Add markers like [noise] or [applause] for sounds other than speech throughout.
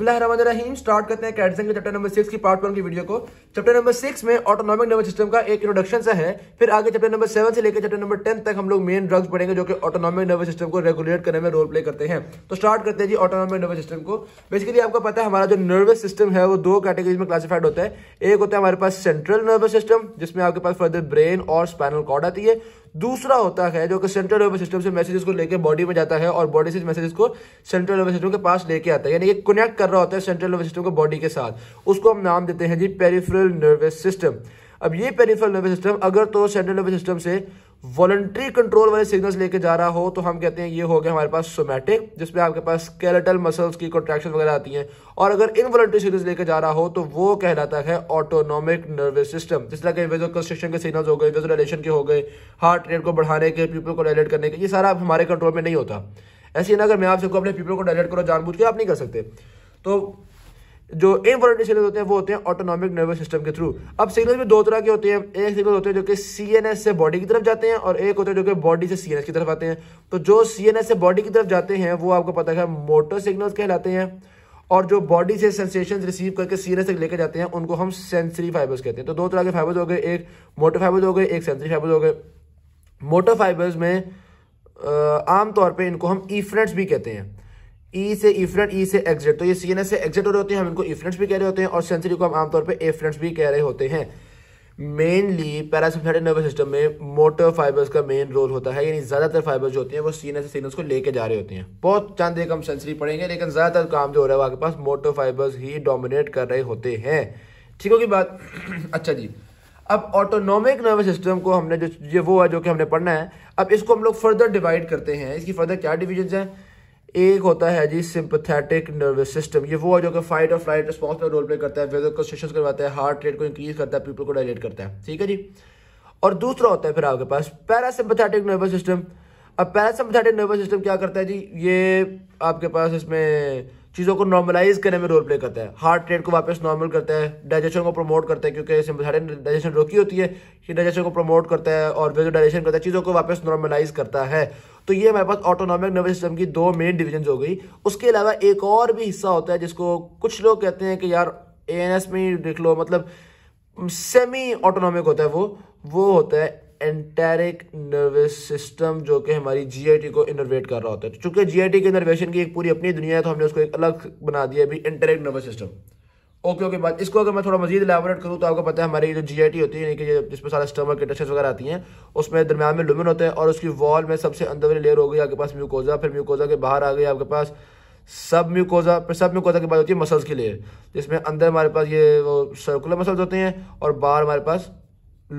रहीम start करते हैं कैटसिंग के चैप्टर नंबर सिक्स की पार्ट वन की वीडियो को चैप्टर नंबर सिक्स में ऑटोनॉमिक नर्वस सिस्टम का एक इंट्रोडक्शन सा है फिर आगे चैप्टर नंबर सेवन से लेकर चैप्टर नंबर टेन तक हम लोग मेन ड्रग्स पढ़ेंगे जो कि ऑटोनॉमिक नर्वस सिस्टम को रेगुलेट करने में रोल प्ले करते हैं तो स्टार्ट करते हैं जी ऑटोनॉमिक नर्वस सिस्टम को बेसिकली आपको पता है हमारा जो नर्वस सिस्टम है वो दो कैटेगरीज में क्लासीफाइड होता है एक होता है हमारे पास सेंट्रल नर्वस सिस्टम जिसमें आपके पास फर्दर ब्रेन और स्पाइनल कॉर्ड आती है दूसरा होता है जो कि सेंट्रल नर्वस सिस्टम से मैसेजेस को लेकर बॉडी में जाता है और बॉडी से मैसेजेस को सेंट्रल नर्वस सिस्टम के पास लेके आता है यानी ये कनेक्ट कर रहा होता है सेंट्रल नर्वस सिस्टम को बॉडी के साथ उसको हम नाम देते हैं जी पेरिफेरल नर्वस सिस्टम अब ये पेरिफेरल नर्वस सिस्टम अगर तो सेंट्रल नर्वस सिस्टम से वॉलंट्री कंट्रोल वाले सिग्नल्स लेके जा रहा हो तो हम कहते हैं ये हो गया हमारे पास सोमैटिक जिसमें आपके पास स्केलेटल मसल्स की कॉन्ट्रैक्शन वगैरह आती हैं और अगर इन वॉलंट्री सिग्नल्स लेके जा रहा हो तो वो कहलाता है ऑटोनॉमिक नर्वस सिस्टम जिस तरह के वेजो कंस्ट्रक्शन के सिग्नल्स हो गए वेजोलेशन के हो गए हार्ट रेट को बढ़ाने के पीपल को डायलेट करने के ये सारा हमारे कंट्रोल में नहीं होता ऐसे ना अगर मैं आप सबको अपने पीपल को डायलेट करो जानबूझ के आप नहीं कर सकते तो जो इनवॉलेटरी सिग्नल होते हैं वो होते हैं ऑटोनॉमिक नर्वस सिस्टम के थ्रू अब सिग्नल भी दो तरह के होते हैं एक सिग्नल होते हैं जो कि सी से बॉडी की तरफ जाते हैं और एक होते हैं जो कि बॉडी से सी की तरफ आते हैं तो जो सी से बॉडी की तरफ जाते हैं वो आपको पता है मोटर सिग्नल्स कहलाते हैं और जो बॉडी से सेंसेशन रिसीव करके सीरियस तक लेकर जाते हैं उनको हम सेंसरी फाइबर्स कहते हैं तो दो तरह के फाइबर्स हो गए एक मोटर फाइबर्स हो गए एक सेंसरी फाइबर्स हो गए मोटर फाइबर्स में आमतौर पर इनको हम ईफ्रेंट्स भी कहते हैं ई e से इफ्रेंट ई e से एग्जिट तो ये सी एन एस से एग्जिट हो रहे होते हैं हम इनको इफ्रेंट्स भी कह रहे होते हैं और सेंसरी को हम आमतौर पर एफ्रेंट्स भी कह रहे होते हैं मेनली पैरासिम्पथेटिक नर्वस सिस्टम में मोटर फाइबर्स का मेन रोल होता है यानी ज़्यादातर फाइबर्स जो होते हैं वो सीने से सिग्नल्स को लेके जा रहे होते हैं बहुत चंद एक हम सेंसरी पढ़ेंगे लेकिन ज़्यादातर काम जो हो रहा है आपके पास मोटर फाइबर्स ही डोमिनेट कर रहे होते हैं ठीक होगी बात [clears throat] अच्छा जी अब ऑटोनॉमिक नर्वस सिस्टम को हमने जो ये वो है जो कि हमने पढ़ना है अब इसको हम लोग फर्दर डिवाइड करते हैं इसकी फर्दर क्या डिविजन हैं एक होता है जी सिंपथेटिक नर्वस सिस्टम ये वो है जो कि फाइट और फ्लाइट रिस्पॉन्स में रोल प्ले करता है को सेशन करवाता है हार्ट रेट को इंक्रीज करता है पीपल को डायलेट करता है ठीक है जी और दूसरा होता है फिर आपके पास पैरासिम्पथेटिक नर्वस सिस्टम अब पैरासिम्पथेटिक नर्वस सिस्टम क्या करता है जी ये आपके पास इसमें चीज़ों को नॉर्मलाइज करने में रोल प्ले करता है हार्ट रेट को वापस नॉर्मल करता है डाइजेशन को प्रमोट करता है क्योंकि सिम्पथेटिक डाइजेशन रोकी होती है ये डाइजेशन को प्रमोट करता है और वेजो डाइजेशन करता है चीज़ों को वापस नॉर्मलाइज करता है तो ये हमारे पास ऑटोनॉमिक नर्वस सिस्टम की दो मेन डिविजन हो गई उसके अलावा एक और भी हिस्सा होता है जिसको कुछ लोग कहते हैं कि यार ए में ही देख लो मतलब सेमी ऑटोनॉमिक होता है वो वो होता है एंटेरिक नर्वस सिस्टम जो कि हमारी जी को इनोवेट कर रहा होता है चूंकि जी के इनोवेशन की एक पूरी अपनी दुनिया है तो हमने उसको एक अलग बना दिया अभी enteric nervous system okay okay बात इसको अगर मैं थोड़ा मजीद एलेबोरेट करूँ तो आपको पता है हमारी जो जी आई टी होती है यानी कि जिसमें सारा स्टमक के टचेस वगैरह आती हैं उसमें दरमियान में लुमिन होता है और उसकी वॉल में सबसे अंदर वाली लेयर हो गई आपके पास म्यूकोजा फिर म्यूकोजा के बाहर आ गई आपके पास सब म्यूकोजा फिर सब म्यूकोजा के बाद होती है मसल्स की लेयर जिसमें अंदर हमारे पास ये वो सर्कुलर मसल्स होते हैं और बाहर हमारे पास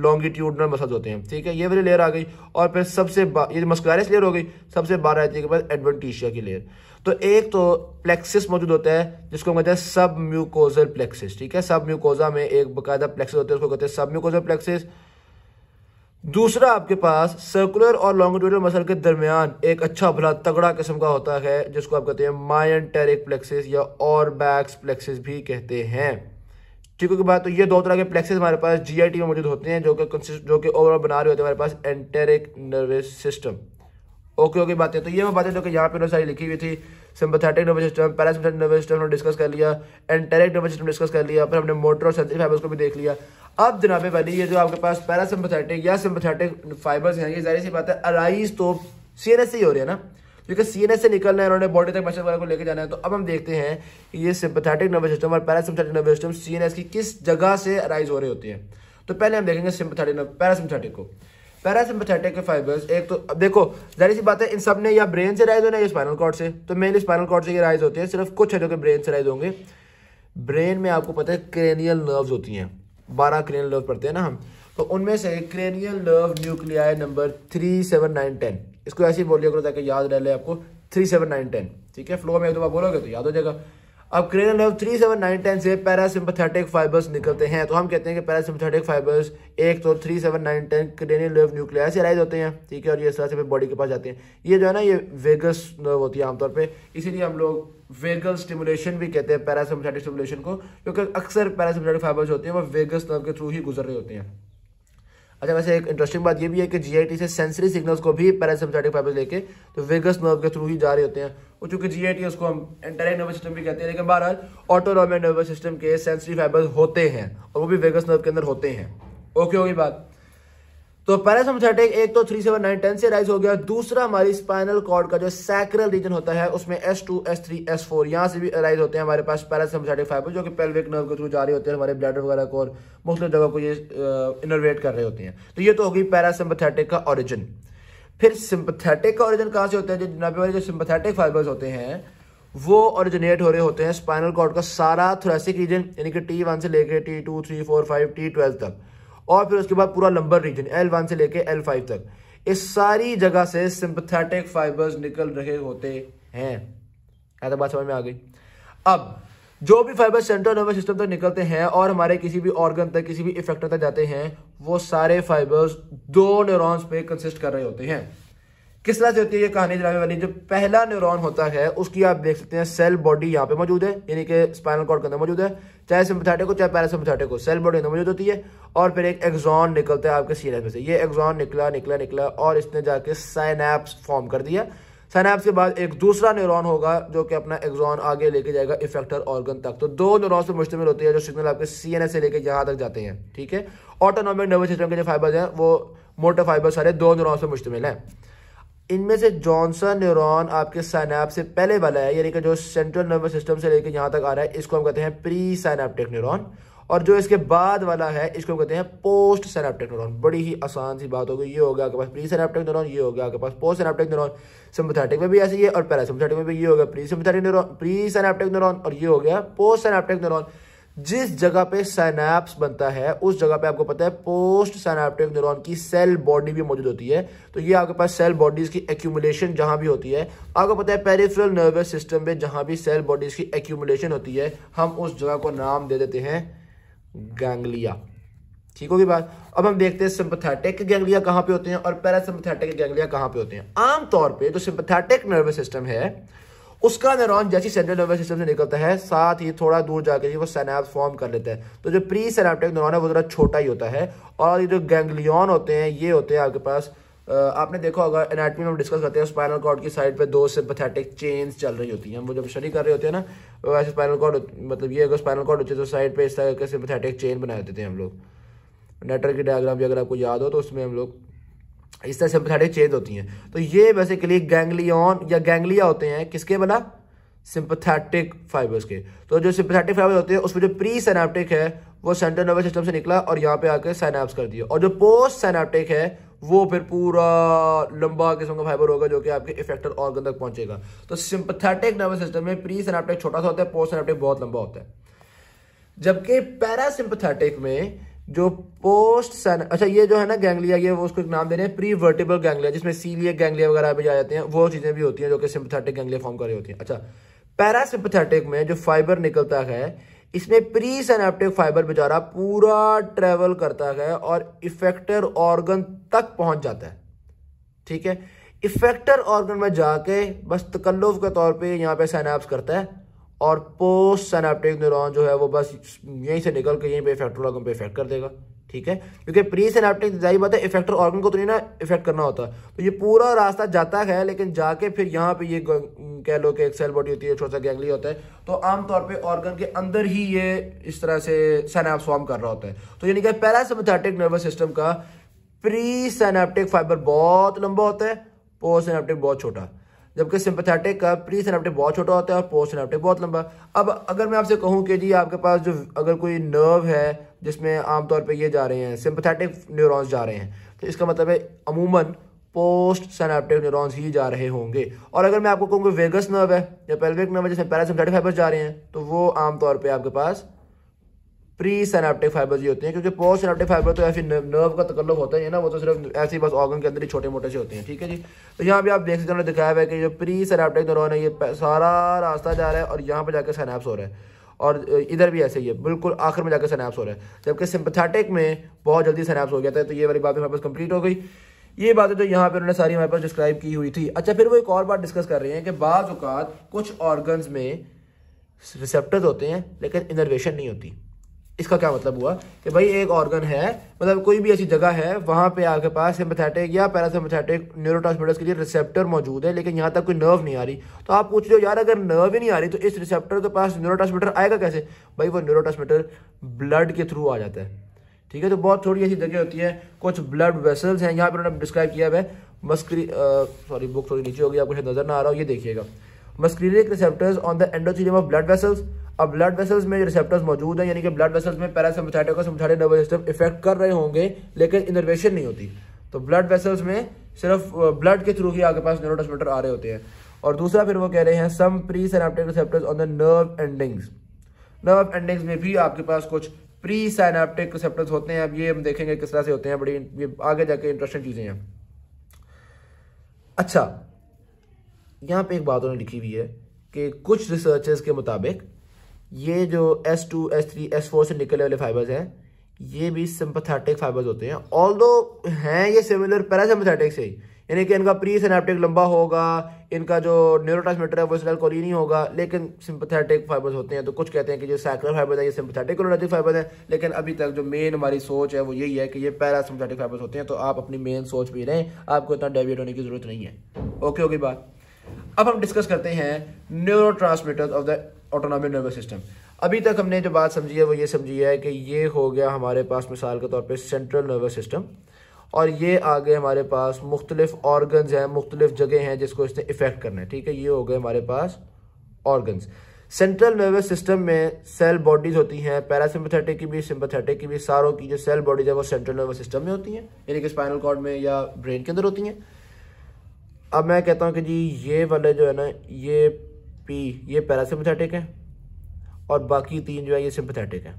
लॉन्गिट्यूडनल मसल्स होते हैं ठीक है ये वाली लेयर आ गई और फिर सबसे ये मस्कुलरिस लेयर हो गई सबसे बाहर आती है पास एडवेंटिशिया की लेयर तो एक तो प्लेक्सिस मौजूद होता है जिसको हम कहते हैं सब म्यूकोजल प्लेक्सिस ठीक है सब म्यूकोजा में एक बकायदा प्लेक्सिस होता है उसको कहते हैं सब म्यूकोजल प्लेक्सिस दूसरा आपके पास सर्कुलर और लॉन्गिट्यूडल मसल के दरमियान एक अच्छा भला तगड़ा किस्म का होता है जिसको आप कहते हैं मायन टेरिक प्लेक्सिस या और बैक्स प्लेक्सिस भी कहते हैं ठीक है बात तो ये दो तरह के प्लेक्सिस हमारे पास जीआईटी में मौजूद होते हैं जो कि जो कि ओवरऑल बना रहे होते हैं हमारे पास enteric nervous system okay okay बातें तो ये वो बातें जो कि यहाँ पे उन्होंने सारी लिखी हुई थी sympathetic nervous system parasympathetic nervous system हमने डिस्कस कर लिया एंटेरिक नर्वस सिस्टम डिस्कस कर लिया फिर हमने मोटर और सेंसिटिव फाइबर्स को भी देख लिया अब जनाबे वाली ये जो आपके पास पैरासिम्पथेटिक या सिंपथेटिक फाइबर्स हैं ये जारी सी बात है अराइज तो सी से ही हो रही है ना क्योंकि सी से निकलना है उन्होंने बॉडी तक मशन वगैरह को लेकर जाना है तो अब हम देखते हैं कि ये सिंपथेटिक नर्वस सिस्टम और पैरासिम्पथेटिक नर्वस सिस्टम सी की किस जगह से अराइज हो रहे होते हैं तो पहले हम देखेंगे सिंपथेटिक पैरासिम्पथेटिक को पैरासिम्पथेटिक फाइबर्स एक तो अब देखो जारी सी बात है इन सब ने या ब्रेन से राइज होना या स्पाइनल कॉर्ड से तो मेनली स्पाइनल कॉर्ड से ये राइज होते हैं सिर्फ कुछ है जो कि ब्रेन से राइज होंगे ब्रेन में आपको पता है क्रेनियल नर्व्स होती हैं बारह क्रेनियल नर्व पढ़ते हैं ना हम तो उनमें से cranial nerve nuclei number three seven nine ten इसको ऐसे ही बोलिए करो ताकि याद रह ले आपको थ्री सेवन नाइन टेन ठीक है फ्लो में एक दो बार बोलोगे तो याद हो जाएगा अब cranial nerve three seven nine ten से पैरासिम्पथेटिक फाइबर्स निकलते हैं तो हम कहते हैं कि पैरासिम्पथेटिक फाइबर्स एक तो three seven nine ten cranial nerve nuclear से राइज होते हैं ठीक है और ये इस तरह से फिर बॉडी के पास जाते हैं ये जो है ना ये वेगस नर्व होती है आमतौर पर इसीलिए हम लोग वेगल स्टिमुलेशन भी कहते हैं पैरासिम्पथेटिक स्टिमुलेशन को क्योंकि अक्सर पैरासिम्पथेटिक फाइबर्स होते हैं वो वेगस नर्व के थ्रू ही गुजर रहे होते हैं अच्छा वैसे एक इंटरेस्टिंग बात ये भी है कि जीआईटी से सेंसरी सिग्नल्स को भी पैरासिम्पथेटिक फाइबर लेके तो वेगस नर्व के थ्रू ही जा रहे होते हैं और चूंकि जीआईटी उसको हम एंटेरिक नर्वस सिस्टम भी कहते हैं लेकिन बहरहाल ऑटोनोमिक नर्वस सिस्टम के सेंसरी फाइबर्स होते हैं और वो भी वेगस नर्व के अंदर होते हैं ओके होगी बात तो पैरासमथेटिक एक तो थ्री सेवन नाइन टेन से राइज हो गया दूसरा हमारी स्पाइनल कॉर्ड का जो सैक्रल रीजन होता है उसमें S two S three S four यहाँ से भी राइज होते हैं हमारे पास पैरासमथेटिक फाइबर जो कि पेल्विक नर्व के थ्रू जारी होते हैं हमारे ब्लड वगैरह को और मुख्तु जगह को ये इनोवेट कर रहे होते हैं तो ये तो होगी पैरासिम्पथेटिक का ऑरिजन फिर सिंपथेटिक का ऑरिजन कहाँ से होता है जो जनाबे वाले जो सिंपथेटिक फाइबर्स होते हैं वो ऑरिजिनेट हो रहे होते हैं स्पाइनल कॉर्ड का सारा थोरेसिक रीजन यानी कि टी वन से लेकर T two three four five T twelve तक और फिर उसके बाद पूरा लंबर रीजन एल वन से लेके एल फाइव तक इस सारी जगह से सिंपथेटिक फाइबर्स निकल रहे होते हैं तो बात समझ में आ गई अब जो भी फाइबर सेंट्रल नर्वस सिस्टम तक निकलते हैं और हमारे किसी भी ऑर्गन तक किसी भी इफेक्टर तक जाते हैं वो सारे फाइबर्स दो न्यूरॉन्स पे कंसिस्ट कर रहे होते हैं किस तरह से होती है ये कहानी जनाबे वाली जो पहला न्यूरॉन होता है उसकी आप देख सकते हैं सेल बॉडी यहाँ पे मौजूद है यानी कि स्पाइनल कॉर्ड के अंदर मौजूद है चाहे सिम्पथेटिक हो चाहे पैरासिम्पथेटिक हो सेल बॉडी अंदर मौजूद होती है और फिर एक एग्जॉन निकलता है आपके सीरस में से ये एग्जॉन निकला निकला निकला और इसने जाके साइनैप्स फॉर्म कर दिया साइनैप्स के बाद एक दूसरा न्यूरॉन होगा जो कि अपना एग्जॉन आगे लेके जाएगा इफेक्टर ऑर्गन तक तो दो न्यूरोन से मुश्तमिल होती है जो सिग्नल आपके सी से लेके यहाँ तक जाते हैं ठीक है ऑटोनॉमिक नर्वस सिस्टम के जो फाइबर्स हैं वो मोटर फाइबर सारे दो न्यूरोन से मुश्तमिल हैं इनमें से जॉनसन न्यूरॉन आपके सैनैप से पहले वाला है यानी कि जो सेंट्रल नर्वस सिस्टम से लेकर यहाँ तक आ रहा है इसको हम कहते हैं प्री सैनैप्टिक न्यूरॉन और जो इसके बाद वाला है इसको कहते हैं पोस्ट सैनैप्टिक न्यूरॉन बड़ी ही आसान सी बात होगी ये हो गया आपके पास प्री सैनैप्टिक न्यूरॉन ये हो गया आपके पास पोस्ट सैनैप्टिक न्यूरॉन सिम्पथेटिक में भी ऐसे ही है और पैरासिम्पथेटिक में भी ये हो गया pre sympathetic neuron pre synaptic neuron और ये हो गया पोस्ट सैनैप्टिक न्यूरॉन जिस जगह पे साइनाप्स बनता है उस जगह पे आपको पता है पोस्ट साइनाप्टिक न्यूरॉन की सेल बॉडी भी मौजूद होती है तो ये आपके पास सेल बॉडीज की एक्यूमुलेशन जहां भी होती है आपको पता है पेरिफेरल नर्वस सिस्टम में जहां भी सेल बॉडीज की एक्यूमुलेशन होती है हम उस जगह को नाम दे देते हैं गैंगलिया ठीक होगी बात अब हम देखते हैं सिंपथेटिक गैंगलिया कहाँ पे होते हैं और पैरासिम्पथेटिक गैंगलिया कहाँ पे होते हैं आमतौर पर जो सिंपथेटिक नर्वस सिस्टम है उसका न्यूरॉन जैसे सेंट्रल नर्वस सिस्टम से निकलता है साथ ही थोड़ा दूर जाकर वो सैनाप्स फॉर्म कर लेता है तो जो प्री सैनाप्टिक न्यूरॉन है वो थोड़ा छोटा ही होता है और ये जो गैंगलियन होते हैं ये होते हैं आपके पास आपने देखा अगर एनाटमी में हम डिस्कस करते हैं स्पाइनल कॉर्ड की साइड पे दो सिंपथेटिक चेन्स चल रही होती हैं वो जब स्टडी कर रहे होते हैं ना वैसे स्पाइनल कॉर्ड मतलब ये अगर स्पाइनल कॉर्ड होते तो साइड पे इस तरह के सिंपथेटिक चेन बना देते थे हम लोग नेटर की डायग्राम भी अगर आपको याद हो तो उसमें हम लोग इस तरह से सिम्पथेटिक चेंज होती हैं तो ये बेसिकली गैंगलियन या गैंगलिया होते हैं किसके बना सिंपथेटिक फाइबर्स के तो जो सिंपथेटिक फाइबर होते हैं उसमें जो प्री सैनाप्टिक है वो सेंट्रल नर्वस सिस्टम से निकला और यहाँ पे आकर साइनाप्स कर दिया और जो पोस्ट साइनाप्टिक है वो फिर पूरा लंबा किस्म का फाइबर होगा जो कि आपके इफेक्टर ऑर्गन तक पहुंचेगा तो सिंपथेटिक नर्वस सिस्टम में प्री सैनाप्टिक छोटा सा होता है पोस्ट सैनाप्टिक बहुत लंबा होता है जबकि पैरासिम्पथेटिक में जो पोस्ट सन अच्छा ये जो है ना गैंगलिया ये वो उसको एक नाम दे रहे हैं प्री वर्टिबल गैंगलिया जिसमें सीलिए गैंगलिया वगैरह भी आ जाते हैं वो चीज़ें भी होती हैं जो कि सिंपथेटिक गैंगलिया फॉर्म कर रही होती हैं अच्छा पैरासिम्पथेटिक में जो फाइबर निकलता है इसमें प्री सनाप्टिक फाइबर बेचारा पूरा ट्रेवल करता है और इफेक्टर ऑर्गन तक पहुंच जाता है ठीक है इफेक्टर ऑर्गन में जाके बस तकल्लुफ के तौर पर यहाँ पे सैनाप्स करता है और पोस्ट सनाप्टिक न्यूरॉन जो है वो बस यहीं से निकल के यहीं पे इफेक्टर ऑर्गन पे इफेक्ट कर देगा ठीक है क्योंकि प्री सिनेप्टिक जाहिर बात है इफेक्टर ऑर्गन को तो नहीं ना इफेक्ट करना होता तो ये पूरा रास्ता जाता है लेकिन जाके फिर यहाँ पे ये कह लो कि एक सेल बॉडी होती है छोटा सा गैंगली होता है तो आमतौर पर ऑर्गन के अंदर ही ये इस तरह से सैनाप्स फॉर्म कर रहा होता है तो यानी कि पैरासिमथेटिक नर्वस सिस्टम का प्री सेनाप्टिक फाइबर बहुत लंबा होता है पोस्ट सैनाप्टिक बहुत छोटा जबकि सिंपथेटिक का प्री सिनेप्टिक बहुत छोटा होता है और पोस्ट सिनेप्टिक बहुत लंबा अब अगर मैं आपसे कहूँ कि जी आपके पास जो अगर कोई नर्व है जिसमें आमतौर पर ये जा रहे हैं सिंपथेटिक न्यूरॉन्स जा रहे हैं तो इसका मतलब है अमूमन पोस्ट सेनेप्टिक न्यूरॉन्स ही जा रहे होंगे और अगर मैं आपको कहूँगा वेगस नर्व है या पेल्विक नर्व है जिसमें पैरासिम्पथेटिक फाइबर्स जा रहे हैं तो वो आमतौर पर आपके पास प्री सैनाप्टिक फाइबर जो होते हैं क्योंकि पोस्ट सैनाप्टिक फाइबर तो ऐसी नर्व का तकल्लुफ होता है ना वो तो सिर्फ ऐसे बस ऑर्गन के अंदर ही छोटे मोटे से होते हैं ठीक है जी तो यहाँ पे आप देख सकते हैं दिखाया हुआ है कि जो प्री सैनाप्टिक दौरान है ये सारा रास्ता जा रहा है और यहाँ पर जाकर सैनैप्स हो रहा है और इधर भी ऐसे ही है बिल्कुल आखिर में जाकर सैनैप्स हो रहा है जबकि सिंपथेटिक में बहुत जल्दी सैनैप्स हो गया था तो ये वाली बात हमारे पास कंप्लीट हो गई ये बातें तो यहाँ पर उन्होंने सारी हमारे पास डिस्क्राइब की हुई थी अच्छा फिर वो एक और बात डिस्कस कर रहे हैं कि बाज़ कुछ ऑर्गन्स में रिसेप्टर्स होते हैं लेकिन इनर्वेशन नहीं होती इसका क्या मतलब हुआ कि भाई एक ऑर्गन है मतलब कोई भी ऐसी जगह है वहां पे आपके पास सिंपथेटिक या पैरासिम्पथेटिक न्यूरो के लिए रिसेप्टर मौजूद है लेकिन यहाँ तक कोई नर्व नहीं आ रही तो आप पूछ रहे हो यार अगर नर्व ही नहीं आ रही तो इस रिसेप्टर के पास न्यूरोट्रांसमीटर आएगा कैसे भाई वो न्यूरोट्रांसमीटर ब्लड के थ्रू आ जाता है ठीक है तो बहुत थोड़ी ऐसी जगह होती है कुछ ब्लड वेसल्स हैं यहाँ पर उन्होंने डिस्क्राइब किया है मस्क्री सॉरी बुक थोड़ी नीचे होगी आपको नजर ना आ रहा हो ये देखिएगा muscarinic receptor on the endothelium of blood vessels अब ब्लड वेसल्स में रिसेप्टर्स मौजूद हैं यानी कि ब्लड वेसल्स में पैरासम्पथेटिक और सम्पथेटिक नर्वस सिस्टम इफेक्ट कर रहे होंगे लेकिन इनर्वेशन नहीं होती तो ब्लड वेसल्स में सिर्फ ब्लड के थ्रू ही आपके पास न्यूरोट्रांसमीटर आ रहे होते हैं और दूसरा फिर वो कह रहे हैं some presynaptic receptors on the nerve endings nerve endings में भी आपके पास कुछ प्री साइनाप्टिक रिसेप्टर्स होते हैं अब ये हम देखेंगे किस तरह से होते हैं बड़ी ये आगे जाके इंटरेस्टिंग चीज़ें हैं अच्छा यहाँ पे एक बात उन्होंने लिखी हुई है कि कुछ रिसर्चर्स के मुताबिक ये जो S two S three S four से निकलने वाले फाइबर्स हैं ये भी सिंपथेटिक फाइबर्स होते हैं ऑल दो हैं ये सिमिलर पैरासिम्पथेटिक से ही यानी कि इनका प्री सिनेप्टिक लंबा होगा इनका जो न्यूरोट्रांसमीटर है वो कोली नहीं होगा लेकिन सिंपथेटिक फाइबर्स होते हैं तो कुछ कहते हैं कि जो सैक्रल फाइबर्स है ये सिंपथेटिक कोलोनेटिक फाइबर्स हैं लेकिन अभी तक जो मेन हमारी सोच है वो यही है कि ये पैरासिम्पथेटिक फाइबर्स होते हैं तो आप अपनी मेन सोच भी रहें आपको इतना डेविएट होने की जरूरत नहीं है ओके ओके बात अब हम डिस्कस करते हैं neuro of the autonomic nervous system अभी तक हमने जो बात समझी है वो ये समझी है कि ये हो गया हमारे पास मिसाल के तौर पे सेंट्रल नर्वस सिस्टम और ये आ गए हमारे पास मुख्तलिफ ऑर्गन्स हैं मुख्तलिफ जगह हैं जिसको इसने इफेक्ट करना है ठीक है ये हो गए हमारे पास ऑर्गन्स सेंट्रल नर्वस सिस्टम में सेल बॉडीज होती हैं पैरासिम्पथेटिक की भी सिम्पथेटिक की भी सारों की जो सेल बॉडीज है वो सेंट्रल नर्वस सिस्टम में होती हैं यानी कि स्पाइनल कॉर्ड में या ब्रेन के अंदर होती हैं अब मैं कहता हूँ कि जी ये वाले जो है ना ये पी ये पैरासिम्पथेटिक है और बाकी तीन जो है ये सिम्पथेटिक है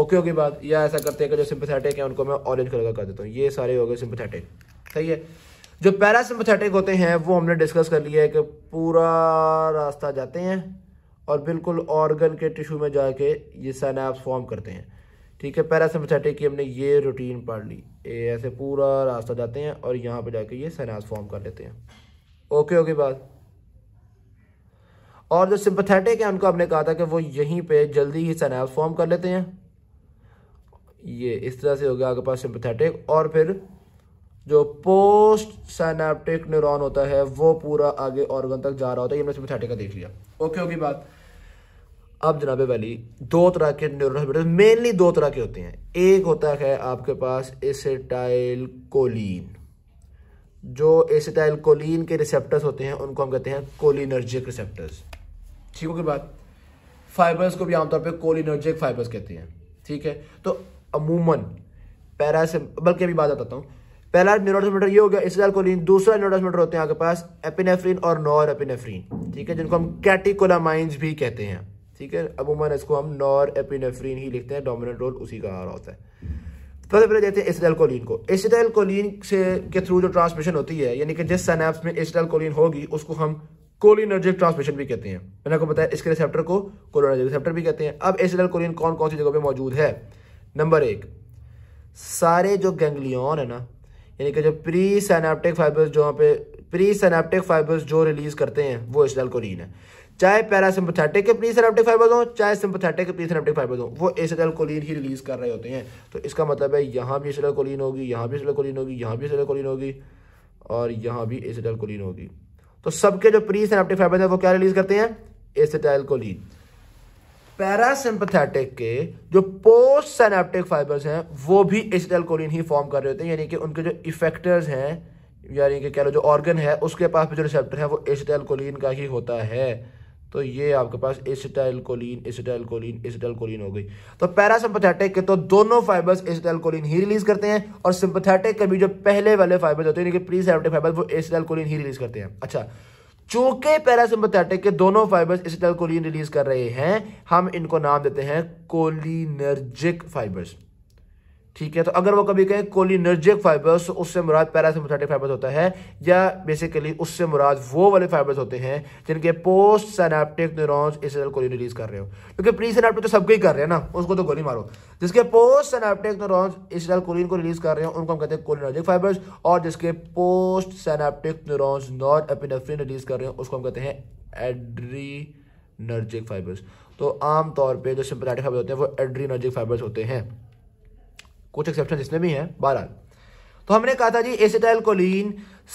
ओके ओके बात या ऐसा करते हैं कि जो सिम्पथेटिक है उनको मैं ऑरेंज कलर का कर देता हूँ ये सारे हो गए सिम्पथेटिक सही है जो पैरासिम्पथेटिक होते हैं वो हमने डिस्कस कर लिया है कि पूरा रास्ता जाते हैं और बिल्कुल ऑर्गन के टिश्यू में जाके ये सैनाप्स फॉर्म करते हैं ठीक है पैरासिम्पथेटिक की हमने ये रूटीन पढ़ ली ऐसे पूरा रास्ता जाते हैं और यहाँ पर जाके ये सैनाप्स फॉर्म कर लेते हैं ओके ओके बात और जो सिंपथेटिक है उनको आपने कहा था कि वो यहीं पे जल्दी ही सनैप्स फॉर्म कर लेते हैं ये इस तरह से हो गया आपके पास सिंपथेटिक और फिर जो पोस्ट सैनाप्टिक न्यूरॉन होता है वो पूरा आगे ऑर्गन तक जा रहा होता है ये हमने सिंपथेटिक का देख लिया ओके ओके बात अब जनाबे वाली दो तरह के न्यूरो मेनली दो तरह के होते हैं एक होता है आपके पास एसेटाइल कोलिन जो एसिटाइल कोलिन के रिसेप्टर्स होते हैं उनको हम कहते हैं कोलिनर्जिक रिसेप्टर्स ठीक होगी बात फाइबर्स को भी आमतौर पे कोलिनर्जिक फाइबर्स कहते हैं ठीक है तो अमूमन पैरासिम बल्कि अभी बात बताता हूँ पहला न्यूरोट्रांसमीटर ये हो गया एसिटाइल कोलिन दूसरा न्यूरोट्रांसमीटर होते हैं आपके पास एपिनेफ्रीन और नॉर एपिनेफ्रीन ठीक है जिनको हम कैटिकोलामाइंस भी कहते हैं ठीक है अमूमन इसको हम नॉर एपिनेफ्रीन ही लिखते हैं डोमिनेंट रोल उसी का आ रहा होता है सबसे पहले देखते हैं एसिटल कोलिन को एसिटल कोलिन से के थ्रू जो ट्रांसमिशन होती है यानी कि जिस सैनैप्स में एसिटल कोलिन होगी उसको हम कोलिनर्जिक ट्रांसमिशन भी कहते हैं मैंने आपको बताया इसके रिसेप्टर को कोलिनर्जिक रिसेप्टर भी कहते हैं अब एसिटल कोलिन कौन कौन सी जगह पर मौजूद है नंबर एक सारे जो गैंगलियन है ना यानी कि जो प्री सैनाप्टिक फाइबर्स जो पे प्री सैनाप्टिक फाइबर्स जो रिलीज़ करते हैं वो एसिटल कोलिन है चाहे पैरासिम्पथेटिक के प्री सिनेप्टिक फाइबर्स हों चाहे सिंपथैटिक के प्री सिनेप्टिक फाइबर्स हों वो एसिडल कोलिन ही रिलीज कर रहे होते हैं तो इसका मतलब है यहाँ भी एसिडल कोलिन होगी यहाँ भी एसिडल कोलिन होगी यहाँ भी एसिडल कोलिन होगी और यहाँ भी एसिडल कोलिन होगी तो सबके जो प्री सिनेप्टिक फाइबर्स हैं वो क्या रिलीज करते हैं एसिटाइल कोलिन पैरासिम्पथेटिक के जो पोस्ट सैनाप्टिक फाइबर्स हैं वो भी एसिटल कोलिन ही फॉर्म कर रहे होते हैं यानी कि उनके जो इफेक्टर्स हैं यानी कि कह लो जो ऑर्गन है उसके पास भी जो रिसेप्टर है वो एसिटल कोलिन का ही होता है तो ये आपके पास कोलिन एसिटाइल कोलिन हो गई तो पैरासिम्पथेटिक के तो दोनों फाइबर्स कोलिन ही रिलीज करते हैं और सिंपथेटिक के भी जो पहले वाले फाइबर्स होते हैं प्री सेप्टिक फाइबर वो कोलिन ही रिलीज करते हैं अच्छा चूंकि पैरासिम्पथेटिक के दोनों फाइबर्स कोलिन रिलीज कर रहे हैं हम इनको नाम देते हैं कोलिनर्जिक फाइबर्स ठीक है तो अगर वो कभी कहें कोलिनर्जिक फाइबर्स तो उससे मुराद पैरासिम्पथेटिक फाइबर्स होता है या बेसिकली उससे मुराद वो वाले फाइबर्स होते हैं जिनके पोस्ट सैनाप्टिक न्यूरॉन्स इस कोलिन रिलीज कर रहे हो क्योंकि प्री सैनाप्टिक तो सबके ही कर रहे हैं ना उसको तो गोली मारो जिसके पोस्ट सैनाप्टिक न्यूरॉन्स इस कोलिन को रिलीज कर रहे हो उनको हम कहते हैं कोलिनर्जिक फाइबर्स और जिसके postsynaptic neurons norepinephrine release कर रहे हो उसको हम कहते हैं एड्रीनर्जिक फाइबर्स तो आमतौर पर जो सिंपथेटिक फाइबर्स होते हैं वो एड्रीनर्जिक फाइबर्स होते हैं कुछ एक्सेप्शन इसमें भी हैं बहरहाल तो हमने कहा था जी एसिटाइल कोलिन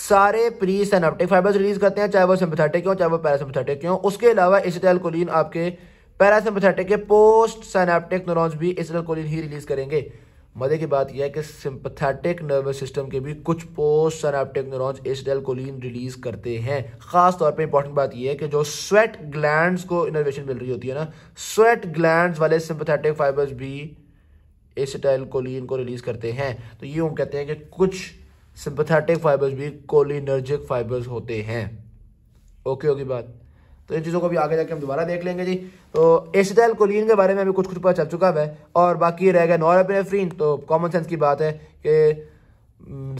सारे प्री सेनाप्टिक फाइबर्स रिलीज करते हैं चाहे वो सिंपथेटिक हो चाहे वो पैरासिम्पथेटिक हो उसके अलावा एसिटाइल कोलिन आपके पैरासिम्पथेटिक के पोस्ट सेनाप्टिक न्यूरॉन्स भी एसिटाइल कोलिन ही रिलीज करेंगे मजे की बात यह है कि सिंपथेटिक नर्वस सिस्टम के भी कुछ postsynaptic neurons acetylcholine release करते हैं खास तौर पे इंपॉर्टेंट बात यह है कि जो स्वेट ग्लैंड्स को इनर्वेशन मिल रही होती है ना स्वेट ग्लैंड्स वाले सिंपथेटिक फाइबर्स भी एसिटाइल कोलिन को रिलीज़ करते हैं तो ये हम कहते हैं कि कुछ सिंपथेटिक फाइबर्स भी कोलिनर्जिक फाइबर्स होते हैं ओके ओके बात तो इन चीज़ों को भी आगे जाके हम दोबारा देख लेंगे जी तो एसिटाइल कोलिन के बारे में अभी कुछ कुछ पता चल चुका है और बाकी रह गया नॉरपेनेफ्रीन तो कॉमन सेंस की बात है कि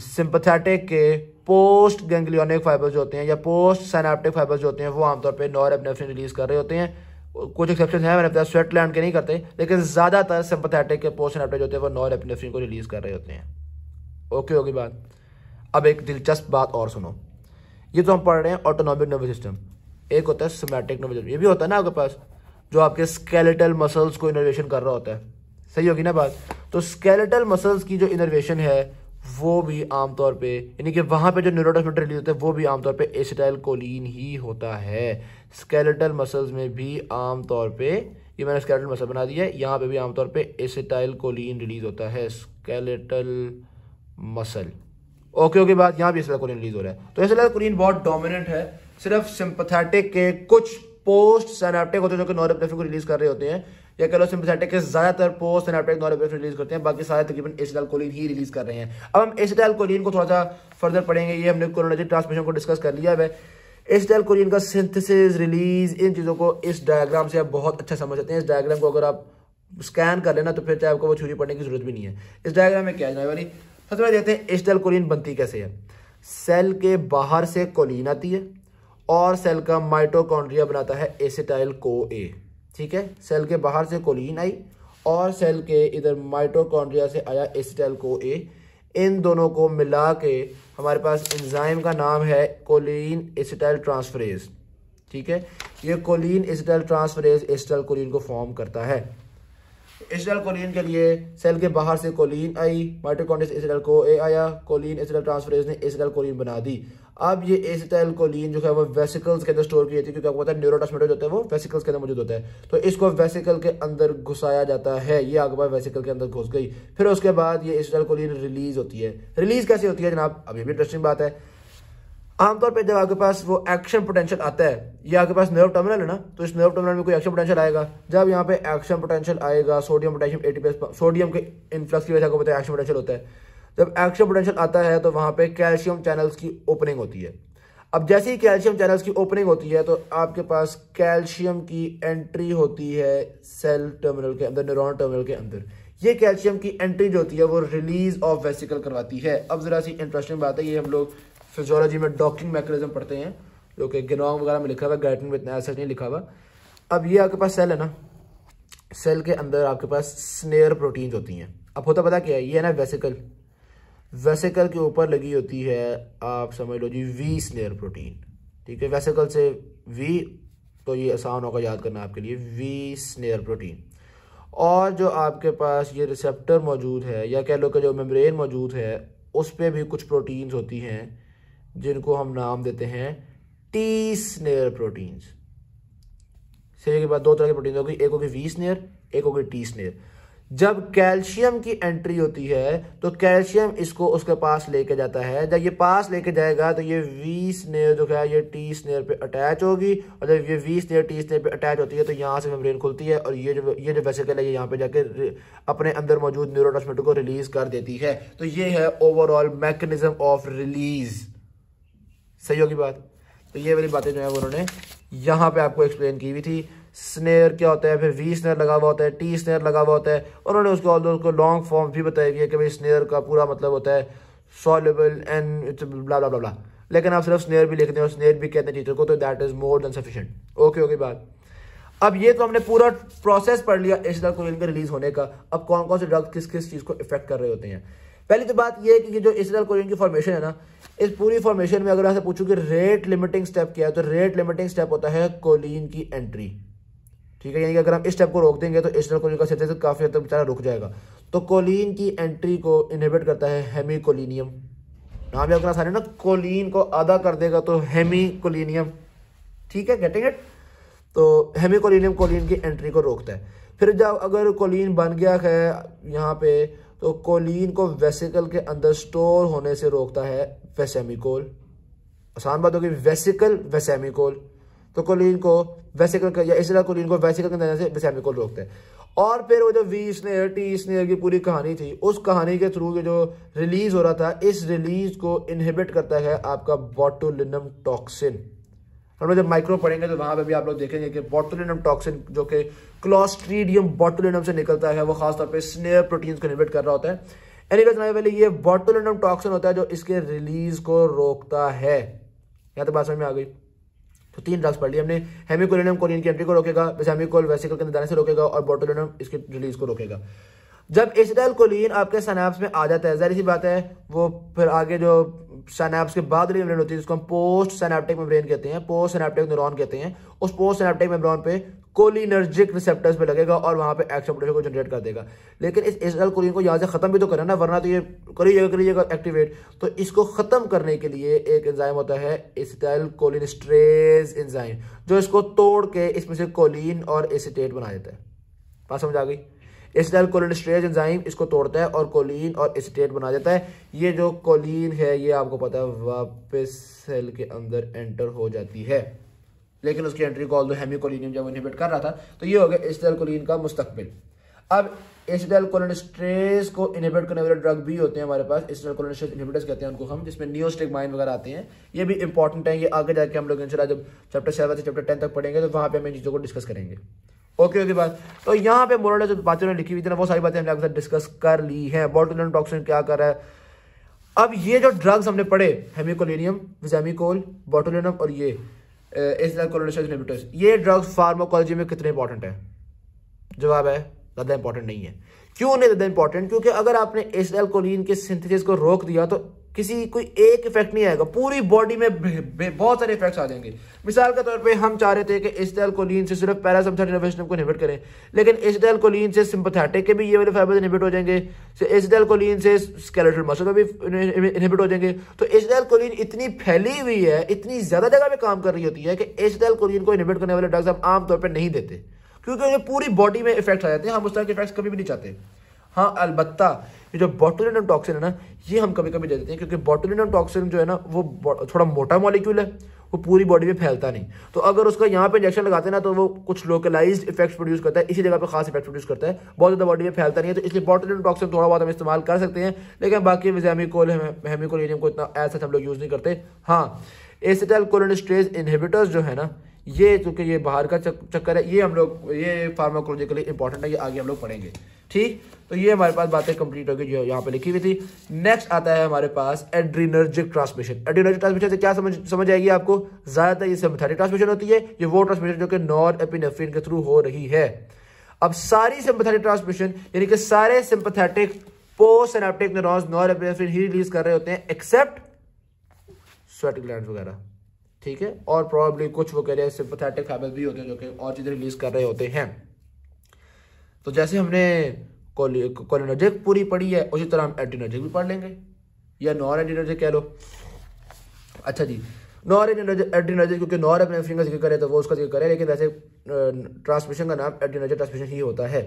सिंपथेटिक के पोस्ट गेंगलियोनिक फाइबर्स होते हैं या पोस्ट सैनाप्टिक फाइबर्स होते हैं वो आमतौर पर नॉरपेनेफ्रिन रिलीज़ कर रहे होते हैं कुछ एक्सेप्शन है मैंने स्वेटलैंड के नहीं करते लेकिन ज़्यादातर सिंपथेटिक के पोस्ट नेपटे जो होते हैं वो नॉन एपिनेफ्रिन को रिलीज़ कर रहे होते हैं ओके होगी बात अब एक दिलचस्प बात और सुनो ये तो हम पढ़ रहे हैं ऑटोनॉमिक नर्वस सिस्टम एक होता है सिमेटिक नर्वस सिस्टम ये भी होता है ना आपके पास जो आपके स्केलेटल मसल्स को इनर्वेशन कर रहा होता है सही होगी ना बात तो स्केलेटल मसल्स की जो इनर्वेशन है वो भी आमतौर पे यानी कि वहाँ पे जो न्यूरोट्रांसमीटर रिलीज होता है वो भी आमतौर पे एसिटाइल कोलिन ही होता है स्केलेटल मसल्स में भी आमतौर पे ये मैंने स्केलेटल मसल बना दिया है यहाँ पे भी आमतौर पे एसिटाइल कोलिन रिलीज होता है स्केलेटल मसल ओके ओके बात यहाँ भी एसिटाइल कोलिन रिलीज हो रहा है तो एसिटाइल कोलिन बहुत डोमिनेंट है सिर्फ सिंपथेटिक के कुछ पोस्ट सैनाप्टिक होते हैं जो कि नॉरेप्नेफ्रिन को रिलीज कर रहे होते हैं या कह लो सिंपथेटिक के ज़्यादातर पोस्ट एनाप्टेक नॉलेज रिलीज करते हैं बाकी सारे तकरीबन एसिडाइल कोलिन ही रिलीज कर रहे हैं अब हम एसिडाइल कोलिन को थोड़ा सा फर्दर पढ़ेंगे ये हमने कोरोनोलॉजी ट्रांसमिशन को डिस्कस कर लिया है एसिडाइल कोलिन का सिंथेसिस रिलीज इन चीज़ों को इस डायग्राम से आप बहुत अच्छा समझ सकते हैं इस डायग्राम को अगर आप स्कैन कर लेना तो फिर चाहे आपको वो छुरी पड़ने की जरूरत भी नहीं है इस डायग्राम में क्या है वाली सबसे पहले देखते हैं एसिडाइल कोलिन बनती कैसे है सेल के बाहर से कोलिन आती है और सेल का माइटोकॉन्ड्रिया बनाता है एसिटाइल को ए ठीक है सेल के बाहर से कोलिन आई और सेल के इधर माइटोकॉन्ड्रिया से आया एसिटाइल को ए इन दोनों को मिला के हमारे पास इंजाइम का नाम है कोलिन एसिटाइल ट्रांसफरेज ठीक है ये choline acetyl transferase acetylcholine को फॉर्म करता है एसिटल कोलिन के लिए सेल के बाहर से कोलिन आई माइटोकॉन्ड्रिया से एसिटाइल को ए आया कोलिन एसिटल ट्रांसफरेज ने एसिटल कोलिन बना दी अब ये कोलिन जो है वो वेसिकल्स के अंदर स्टोर की जाती है क्योंकि आपको पता है न्यूरोट्रांसमीटर जो है वो वेसिकल्स के अंदर मौजूद होता है तो इसको वेसिकल के अंदर घुसाया जाता है ये आपके पास वेसिकल के अंदर घुस गई फिर उसके बाद ये कोलिन रिलीज होती है रिलीज कैसे होती है जनाब अभी भी इंटरेस्टिंग बात है आमतौर पर जब आपके पास वो एक्शन पोटेंशियल आता है ये आपके पास नर्व टर्मिनल है ना तो इस नर्व टर्मिनल में कोई एक्शन पोटेंशियल आएगा जब यहाँ पे एक्शन पोटेंशियल आएगा सोडियम पोटेशियम एटीपीएस सोडियम के इन्फ्लक्स की वजह से आपको पता है एक्शन पोटेंशियल होता है जब एक्शन पोटेंशियल आता है तो वहां पे कैल्शियम चैनल्स की ओपनिंग होती है अब जैसे ही कैल्शियम चैनल्स की ओपनिंग होती है तो आपके पास कैल्शियम की एंट्री होती है सेल टर्मिनल के अंदर न्यूरॉन टर्मिनल के अंदर ये कैल्शियम की एंट्री जो होती है वो रिलीज ऑफ वेसिकल करवाती है अब ज़रा सी इंटरेस्टिंग बात है ये हम लोग फिजोलॉजी में डॉकिंग मैकेनिज्म पढ़ते हैं जो कि गिनोंग वगैरह में लिखा हुआ गैटिन में इतना ऐसा नहीं लिखा हुआ अब ये आपके पास सेल है ना सेल के अंदर आपके पास स्नेयर प्रोटीन्स होती हैं अब होता पता क्या है ये है ना वेसिकल वेसिकल के ऊपर लगी होती है आप समझ लो जी वी स्नेर प्रोटीन ठीक है वेसिकल से वी तो ये आसान होगा याद करना आपके लिए वी स्नेयर प्रोटीन और जो आपके पास ये रिसेप्टर मौजूद है या कह लो कि जो मेम्ब्रेन मौजूद है उस पर भी कुछ प्रोटीन्स होती हैं जिनको हम नाम देते हैं टी स्नेयर प्रोटीन्स सही के बाद दो तरह के प्रोटीन होगी एक होगी वी स्नेयर एक होगी टी स्नेयर जब कैल्शियम की एंट्री होती है तो कैल्शियम इसको उसके पास लेके जाता है जब ये पास लेके जाएगा तो ये वी स्नेर जो है ये टी स्नेर पे अटैच होगी और जब ये वी स्नेर टी स्नेर पे अटैच होती है तो यहाँ से मेम्ब्रेन खुलती है और ये जो ये जो वेसिकल है ये यहाँ पे जाके अपने अंदर मौजूद न्यूरो को रिलीज कर देती है तो ये है ओवरऑल मैकेनिज्म ऑफ रिलीज सही होगी बात तो ये वाली बातें जो है उन्होंने यहाँ पे आपको एक्सप्लेन की हुई थी स्नेयर क्या होता है फिर वी स्नेर लगा हुआ होता है टी स्नेर लगा हुआ होता है उन्होंने उसको ऑल उसको लॉन्ग फॉर्म भी बताई हुई है कि भाई स्नेर का पूरा मतलब होता है सॉलेबल एंड ब्ला ब्ला ब्ला लेकिन आप सिर्फ स्नेर भी लिखते हैं और स्नेर भी कहते हैं टीचर को तो that is more than sufficient okay okay बात अब ये तो हमने पूरा प्रोसेस पढ़ लिया इस ड्रग को इनके रिलीज होने का अब कौन कौन से ड्रग किस किस चीज़ को इफेक्ट कर रहे होते हैं पहली तो बात यह है कि जो इसराइल कोरियन की फॉर्मेशन है ना इस पूरी फॉर्मेशन में अगर आपसे पूछूं कि रेट लिमिटिंग स्टेप क्या है तो रेट लिमिटिंग स्टेप होता है कोलिन की एंट्री ठीक है यानी कि अगर हम इस स्टेप को रोक देंगे तो एस्टर कोलिन का सिंथेसिस काफ़ी हद तक बेचारा रुक जाएगा तो कोलिन की एंट्री को इनहिबिट करता है हेमी कोलिनियम नाम याद आसान सारे ना कोलिन को आधा कर देगा तो हेमिकोलिनियम ठीक है गेटिंग इट तो हेमिकोलिनियम कोलिन की एंट्री को रोकता है फिर जब अगर कोलिन बन गया है यहाँ पे तो कोलिन को वेसिकल के अंदर स्टोर होने से रोकता है वेसेमिकोल आसान बात होगी वेसिकल वेसेमिकोल तो कोलिन को वैसे करके या इस कोलिन को वैसे के अंदर से बेसेमी को रोकते हैं और फिर वो जो वी स्नेर टी स्नेर की पूरी कहानी थी उस कहानी के थ्रू जो रिलीज हो रहा था इस रिलीज को इनहिबिट करता है आपका बॉटोलिनम टॉक्सिन हम लोग जब माइक्रो पढ़ेंगे तो वहां पे भी आप लोग देखेंगे कि बॉटोलिनम टॉक्सिन जो कि क्लॉस्ट्रीडियम बॉटोलिनम से निकलता है वो खासतौर पर स्नेयर प्रोटीन्स को इनहिबिट कर रहा होता है एनी हमारे पहले ये बॉटोलिनम टॉक्सिन होता है जो इसके रिलीज को रोकता है यहाँ तो बात समझ में आ गई तो तीन ड्रग्स पढ़ लिया हमने हेमिकोलिनम कोलिन की एंट्री को रोकेगा वैसे हेमिकोल वेसिकल के निदान से रोकेगा और बोटोलिनम इसके रिलीज को रोकेगा जब एसिटाइल कोलिन आपके सनाप्स में आ जाता है जहरी सी बात है वो फिर आगे जो सनाप्स के बाद मेम्ब्रेन होती है जिसको हम पोस्ट सनाप्टिक मेम्ब्रेन कहते हैं पोस्ट सनाप्टिक न्यूरॉन कहते हैं उस पोस्ट सनाप्टिक मेम्ब्रेन पे कोलिनर्जिक रिसेप्टर्स पे लगेगा और वहां पे एक्शन पोटेंशियल को जनरेट कर देगा लेकिन इस एसल कोलिन को यहाँ से खत्म भी तो करना ना वरना तो ये करिएगा करिएगा एक्टिवेट तो इसको खत्म करने के लिए एक एंजाइम होता है एसिटाइल कोलिन स्ट्रेस एंजाइम जो इसको तोड़ के इसमें से कोलिन और एसिटेट बना देता है बात समझ आ गई एसिटाइल कोलिन स्ट्रेस एंजाइम इसको तोड़ता है और कोलिन और एसिटेट बना देता है ये जो कोलिन है ये आपको पता है वापस सेल के अंदर एंटर हो जाती है लेकिन उसकी एंट्री को ऑल हेमी कोलिनियम जब इनहिबिट कर रहा था तो ये हो गया एसिडल कोलिन का मुस्तबिल अब एसिडल स्ट्रेस को इनहिबिट करने वाले ड्रग भी होते हैं हमारे पास एसिडल स्ट्रेस इनहिबिटर्स कहते हैं उनको हम जिसमें नियोस्टिक माइन वगैरह आते हैं ये भी इंपॉर्टेंट है ये आगे जाकर हम लोग इंशाल्लाह जब चैप्टर सेवन से चैप्टर टेन तक पढ़ेंगे तो वहाँ पर हम इन चीज़ों को डिस्कस करेंगे ओके ओके बात तो यहाँ पे मोरल जो बातें उन्होंने लिखी हुई थी ना वो सारी बातें हमने आपके साथ डिस्कस कर ली है बॉटोलिन टॉक्सिन क्या कर रहा है अब ये जो ड्रग्स हमने पढ़े हेमिकोलिनियम विजामिकोल बॉटोलिनम और ये इसलिए ये ड्रग्स फार्माकोलॉजी में कितने इंपॉर्टेंट है जवाब है ज़्यादा इंपॉर्टेंट नहीं है क्यों नहीं ज़्यादा इंपॉर्टेंट क्योंकि अगर आपने एसिल कोलिन के सिंथेसिस को रोक दिया तो किसी कोई एक इफेक्ट नहीं आएगा पूरी बॉडी में भे, भे, बहुत सारे इफेक्ट्स आ जाएंगे मिसाल के तौर पे हम चाह रहे थे कि इस्टेल कोलिन से सिर्फ पैरासम्थर को इनहिबिट करें लेकिन इस्टेल कोलिन से सिंपथेटिक के भी ये वाले फाइबर इनहिबिट हो जाएंगे इस्टेल कोलिन से स्केलेटल मसल में भी इनहिबिट हो जाएंगे तो इस्टेल कोलिन इतनी फैली हुई है इतनी ज़्यादा जगह पर काम कर रही होती है कि इस्टेल कोलिन को इनहिबिट करने वाले ड्रग्स हम आमतौर पर नहीं देते क्योंकि उन्हें पूरी बॉडी में इफेक्ट आ जाते हैं हम उस तरह के इफेक्ट्स कभी भी नहीं चाहते हाँ अलबत् ये जो बॉटोलिनम टॉक्सिन है ना ये हम कभी कभी दे देते हैं क्योंकि बॉटोलिनम टॉक्सिन जो है ना वो थोड़ा मोटा मॉलिक्यूल है वो पूरी बॉडी में फैलता नहीं तो अगर उसका यहाँ पे इंजेक्शन लगाते हैं ना तो वो कुछ लोकलाइज इफेक्ट्स प्रोड्यूस करता है इसी जगह पे खास इफेक्ट प्रोड्यूस करता है बहुत ज़्यादा बॉडी में फैलता नहीं है तो इसलिए बॉटल टॉक्सिन थोड़ा बहुत हम इस्तेमाल कर सकते हैं लेकिन बाकी विजामिकोल हेमिकोलियम को इतना ऐसा हम लोग यूज़ नहीं करते हाँ एसिटल कोलोनिस्ट्रेज इनहिबिटर्स जो है ना ये चूंकि ये बाहर का चक्कर है ये हम लोग ये फार्माकोलॉजिकली इंपॉर्टेंट है ये आगे हम लोग पढ़ेंगे ठीक तो ये हमारे पास बातें कंप्लीट होगी जो यहाँ पे लिखी हुई थी नेक्स्ट आता है हमारे पास एड्रीनर्जिक ट्रांसमिशन एड्रीनर्जिक ट्रांसमिशन से क्या समझ समझ आएगी आपको ज़्यादातर ये सिम्पथेटिक ट्रांसमिशन होती है ये वो ट्रांसमिशन जो कि नॉर एपिनेफ्रिन के थ्रू हो रही है अब सारी सिंपथेटिक ट्रांसमिशन यानी कि सारे sympathetic post neurons norepinephrine ही रिलीज कर रहे होते हैं एक्सेप्ट स्वेटिक ग्लैंड वगैरह ठीक है और प्रॉब्लली कुछ वो कह रहे हैं सिंपथेटिक फाइबर भी होते हैं जो कि और चीज़ें रिलीज़ कर रहे होते हैं तो जैसे हमने कोलिनर्जिक पूरी पढ़ी है उसी तरह हम एंटीनर्जिक भी पढ़ लेंगे या नॉन एंटीनर्जिक कह लो अच्छा जी नॉन एंटीनर्जिक क्योंकि नॉन अपने फिंगर जिक्र करें तो वो उसका जिक्र करें लेकिन वैसे ट्रांसमिशन का नाम एंटीनर्जिक ट्रांसमिशन ही होता है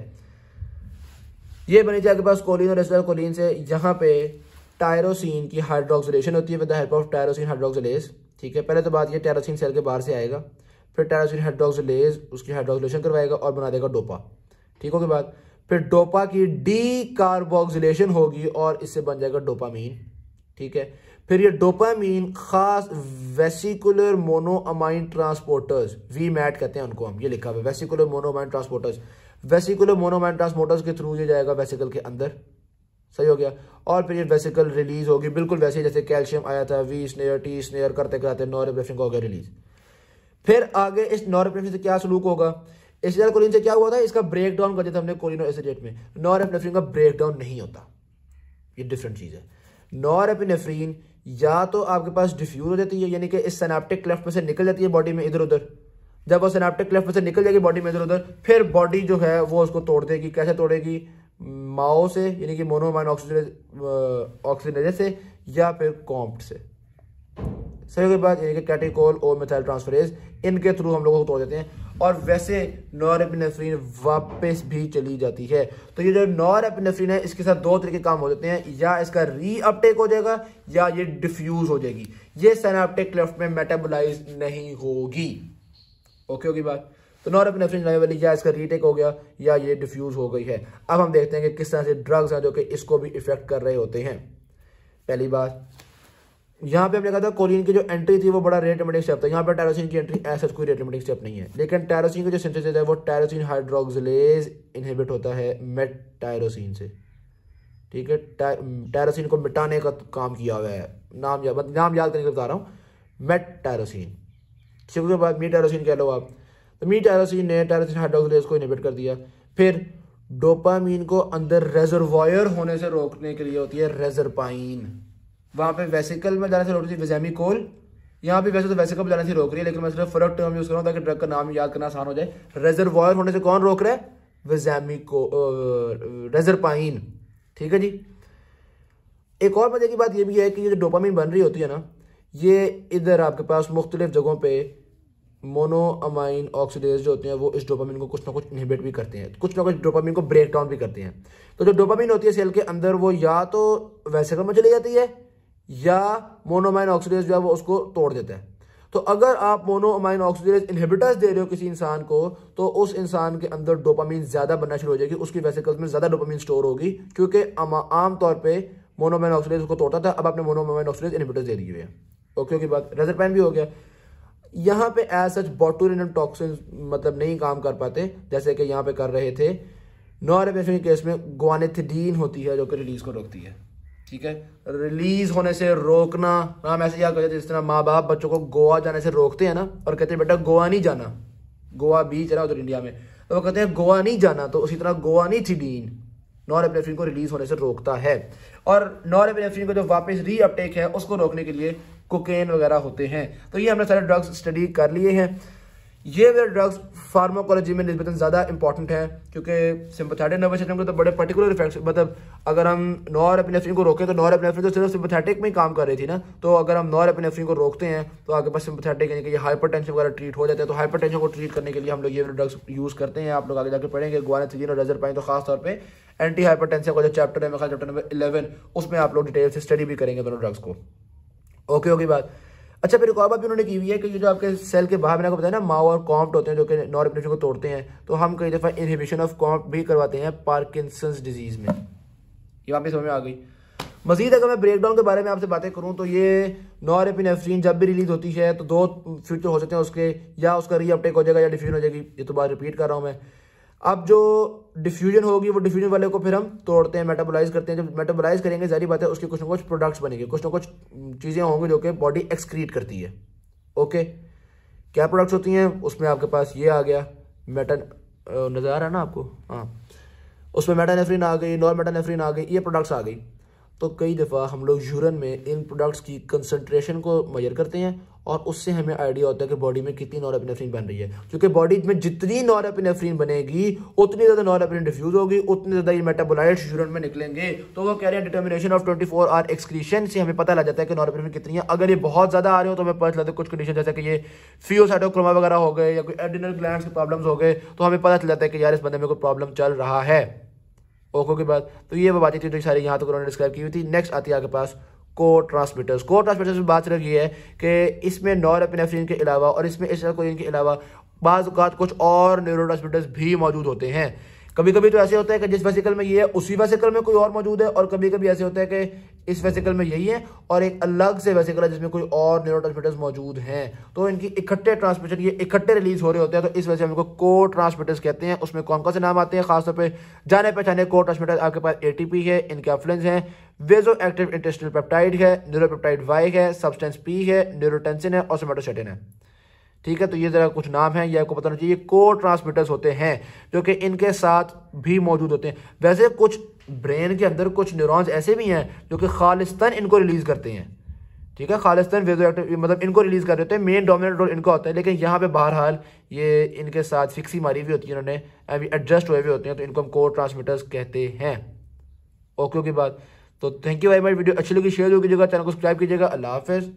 ये बनी चाहिए आपके पास कोलिन और कोलिन से यहाँ पे टायरोसिन की हाइड्रोक्सिलेशन होती है with the help of tyrosine hydroxylase ठीक है पहले तो बात यह टेरासिन सेल के बाहर से आएगा फिर टेरासिन हाइड्रोक्सिलेज उसकी हाइड्रोक्सिलेशन करवाएगा और बना देगा डोपा ठीक के बाद फिर डोपा की डी कार्बोक्सिलेशन होगी और इससे बन जाएगा डोपामीन ठीक है फिर ये डोपामीन खास vesicular monoamine transporters VMAT कहते हैं उनको हम ये लिखा हुआ है vesicular monoamine transporters vesicular monoamine transporters के थ्रू ये जाएगा वेसिकल के अंदर सही हो गया और फिर ये वेसिकल रिलीज होगी बिल्कुल वैसे जैसे कैल्शियम आया था वी स्नेयर टी स्नेयर करते कराते नॉरेप्रेफिन का हो गया रिलीज फिर आगे इस नॉरेप्रेफिन से क्या सलूक होगा एसिडाइल कोलिन से क्या हुआ था इसका ब्रेक डाउन कर दिया था हमने कोलिनो एसिडेट में नॉरेप्रेफिन का ब्रेक डाउन नहीं होता ये डिफरेंट चीज़ है नॉरेपिनेफ्रीन या तो आपके पास डिफ्यूज हो जाती है यानी कि इस सेनाप्टिक क्लेफ्ट में से निकल जाती है बॉडी में इधर उधर जब वो सेनाप्टिक क्लेफ्ट में से निकल जाएगी बॉडी में इधर उधर फिर बॉडी जो है वो उसको तोड़ देगी कैसे तोड़ेगी माओ से यानी कि मोनोमाइन ऑक्सीजन ऑक्सीजनेज से या फिर कॉम्प्ट से सही के बाद यानी कि कैटिकोल और मिथाइल ट्रांसफरेज इनके थ्रू हम लोगों को तोड़ देते हैं और वैसे नॉरएपिनेफ्रिन वापस भी चली जाती है तो ये जो नॉरएपिनेफ्रिन है इसके साथ दो तरीके काम हो जाते हैं या इसका रीअपटेक हो जाएगा या ये डिफ्यूज हो जाएगी ये सैनाप्टिक क्लेफ्ट में मेटाबोलाइज नहीं होगी ओके होगी बात तो नॉरपिनेफ्रिन जाने वाली या इसका रीटेक हो गया या ये डिफ्यूज हो गई है अब हम देखते हैं कि किस तरह से ड्रग्स हैं जो कि इसको भी इफेक्ट कर रहे होते हैं पहली बात यहाँ पे हमने कहा था कोलिन की जो एंट्री थी वो बड़ा रेट रेटमेटिक स्टेप था यहाँ पे टायरोसिन की एंट्री ऐसा कोई रेटमेटिक स्टेप नहीं है लेकिन टायरोसिन का जो सिंथेसिस है वो टैरोसिन हाइड्रोक्सिलेज इनहिबिट होता है मेट टायरोसिन से ठीक है टैरोसिन को मिटाने का काम किया हुआ है नाम याद नाम याद के बता रहा हूँ मेट टायरोसिन सिर्फ के कह लो आप अमीर टायरोसिन ने टायरोसिन हाइड्रोक्सिलेज को इनिबिट कर दिया फिर डोपामीन को अंदर रेजरवायर होने से रोकने के लिए होती है रेजरपाइन वहाँ पे वेसिकल में जाने से रोक रही थी वेजेमिकोल यहाँ पे वैसे तो वैसे में जाने से रोक रही है लेकिन मैं सिर्फ फर्क टर्म यूज़ कर रहा हूँ ताकि ड्रग का नाम याद करना आसान हो जाए रेजरवायर होने से कौन रोक रहा है वेजेमिको रेजरपाइन ठीक है जी एक और मजे की बात यह भी है कि ये जो डोपामीन बन रही होती है ना ये इधर आपके पास मुख्तलिफ जगहों पर मोनोअमाइन ऑक्सीडेज जो होते हैं वो इस डोपामिन को कुछ ना कुछ इनहिबिट भी करते हैं कुछ ना कुछ डोपामिन को ब्रेक डाउन भी करते हैं तो जो डोपामिन होती है सेल के अंदर वो या तो वैसे में चली जाती है या मोनोमाइन ऑक्सीडेज जो है वो उसको तोड़ देता है तो अगर आप अमाइन ऑक्सीडेज इनहिबिटर्स दे रहे हो किसी इंसान को तो उस इंसान के अंदर डोपामिन ज़्यादा बनना शुरू हो जाएगी उसकी वैसेकल्स में ज़्यादा डोपामिन स्टोर होगी क्योंकि आमतौर पर मोनोमाइन ऑक्सीडेज उसको तोड़ता था अब आपने मोनोमाइन ऑक्सीडेज इनहिबिटर्स दे दिए हुए हैं ओके की बात पैन भी हो गया यहाँ पे एज सच बॉटोरिनम टॉक्सिन मतलब नहीं काम कर पाते जैसे कि यहाँ पे कर रहे थे नॉरेपेशन केस में ग्वानिथिडीन होती है जो कि रिलीज को रोकती है ठीक है रिलीज होने से रोकना हम ऐसे क्या करते जिस तरह माँ बाप बच्चों को गोवा जाने से रोकते हैं ना और कहते हैं बेटा गोवा नहीं जाना गोवा बीच है उधर इंडिया में तो वो कहते हैं गोवा नहीं जाना तो उसी तरह गोवा नहीं थिडीन नॉरेपेनेफ्रिन को रिलीज होने से रोकता है और नॉरेपेनेफ्रिन को जो वापस रीअपटेक है उसको रोकने के लिए कोकेन वगैरह होते हैं तो ये हमने सारे ड्रग्स स्टडी कर लिए हैं ये वे ड्रग्स फार्माकोलॉजी में नस्बता ज़्यादा इंपॉर्टेंट हैं क्योंकि सिंपथेटिक नर्वस सिस्टम के तो बड़े पर्टिकुलर इफेक्ट्स मतलब अगर हम नॉर एपिनेफ्रिन को रोकें तो नॉर एपिनेफ्रिन तो सिर्फ सिंपथेटिक में ही काम कर रही थी ना तो अगर हम नॉर एपिनेफ्रिन को रोकते हैं तो आपके पास सिंपथेटिक यानी कि हाइपर टेंशन वगैरह ट्रीट हो जाते हैं तो हाइपर टेंशन को ट्रीट करने के लिए हम लोग ये ड्रग्स यूज़ करते हैं आप लोग आगे जाकर पढ़ेंगे गुआनथिन और रजर पाएँ तो खासतौर पर एंटी हाइपर टेंशन का जो चैप्टर है मेरा चैप्टर नंबर इलेवन उसमें आप लोग डिटेल से स्टडी भी करेंगे दोनों ड्रग्स को ओके ओके बात अच्छा फिर एक और बात भी उन्होंने की हुई है कि ये जो आपके सेल के बाहर मैंने आपको बताया ना माओ और कॉम्प्ट होते हैं जो कि नॉर्मिनेशन को तोड़ते हैं तो हम कई दफ़ा इनहिबिशन ऑफ कॉम्प्ट भी करवाते हैं पार्किसंस डिजीज़ में ये वापस समझ में आ गई मजीद अगर मैं ब्रेकडाउन के बारे में आपसे बातें करूं तो ये नॉरपिनफ्रीन जब भी रिलीज होती है तो दो फ्यूचर हो सकते हैं उसके या उसका रीअपटेक हो जाएगा या डिफ्यूजन हो जाएगी ये तो बात रिपीट कर रहा हूँ मैं अब जो डिफ्यूजन होगी वो डिफ्यूजन वाले को फिर हम तोड़ते हैं मेटाबोलाइज करते हैं जब मेटाबोलाइज करेंगे जारी बात है उसके कुछ ना कुछ प्रोडक्ट्स बनेंगे कुछ ना कुछ चीज़ें होंगी जो कि बॉडी एक्सक्रीट करती है ओके क्या प्रोडक्ट्स होती हैं उसमें आपके पास ये आ गया मेटा नज़र आ रहा है ना आपको हाँ उसमें मेटानेफ्रीन आ गई नॉन आ गई ये प्रोडक्ट्स आ गई तो कई दफ़ा हम लोग यूरन में इन प्रोडक्ट्स की कंसनट्रेशन को मेजर करते हैं और उससे हमें आइडिया होता है कि बॉडी में कितनी नॉरएपिनेफ्रिन बन रही है क्योंकि बॉडी में जितनी नॉरएपिनेफ्रिन बनेगी उतनी ज़्यादा नॉरएपिनेफ्रिन डिफ्यूज होगी उतने ज़्यादा ये मेटाबोलाइट्स यूरन में निकलेंगे तो वो कह रहे हैं determination of twenty four hour excretion से हमें पता लग जाता है कि नॉरएपिनेफ्रिन कितनी है अगर ये बहुत ज़्यादा आ रहे हो तो हमें पता चलता है कुछ कंडीशन जैसे कि ये फियोसाइटोक्रोमा वगैरह हो गए या कोई एडिनल ग्लैंड के प्रॉब्लम्स हो गए तो हमें पता चल जाता है कि यार इस बंदे में कोई प्रॉब्लम चल रहा है ओको के बाद तो ये वो बातें थी तो सारी यहाँ तक उन्होंने डिस्क्राइब की हुई थी नेक्स्ट आती है आपके पास को ट्रांसमीटर्स को ट्रांसमीटर्स में बात रखी ये है कि इसमें नॉरपेनेफ्रिन के अलावा और इसमें इसराकोइन के अलावा बाज़ात कुछ और न्यूरो भी मौजूद होते हैं कभी कभी तो ऐसे होता है कि जिस वेसिकल में ये है उसी वेसिकल में कोई और मौजूद है और कभी कभी ऐसे होता है कि इस वेसिकल में यही है और एक अलग से वेसिकल है जिसमें कोई और न्यूरो मौजूद हैं तो इनकी इकट्ठे ट्रांसमिशन ये इकट्ठे रिलीज हो रहे होते हैं तो इस वजह से हमको को ट्रांसमीटर्स कहते हैं उसमें कौन कौन से नाम आते हैं खासतौर पर जाने पहचाने को ट्रांसमीटर आपके पास ए है इनके है हैं वेजो एक्टिव इंटेस्टल पेप्टाइड है न्यूरोपेप्टाइड वाई है सब्सटेंस पी है न्यूरोटेंसिन है और सोमेटोसेटिन है ठीक है तो ये ज़रा कुछ नाम है ये आपको पता होना चाहिए को ट्रांसमीटर्स होते हैं जो कि इनके साथ भी मौजूद होते हैं वैसे कुछ ब्रेन के अंदर कुछ न्यूरॉन्स ऐसे भी हैं जो कि खालिस्तान इनको रिलीज़ करते हैं ठीक है खालिस्तान वेजोएक्टिव मतलब इनको रिलीज़ कर देते हैं मेन डोमिनेट रोल इनका होता है लेकिन यहाँ पे बहरहाल ये इनके साथ फिक्सी मारी हुई होती है इन्होंने अभी एडजस्ट हुए हुए होते हैं तो इनको हम को ट्रांसमीटर्स कहते हैं ओके ओके बात तो thank you very much video अच्छी लगी शेयर हो कीजिएगा चैनल को सब्सक्राइब कीजिएगा अल्लाह हाफिज़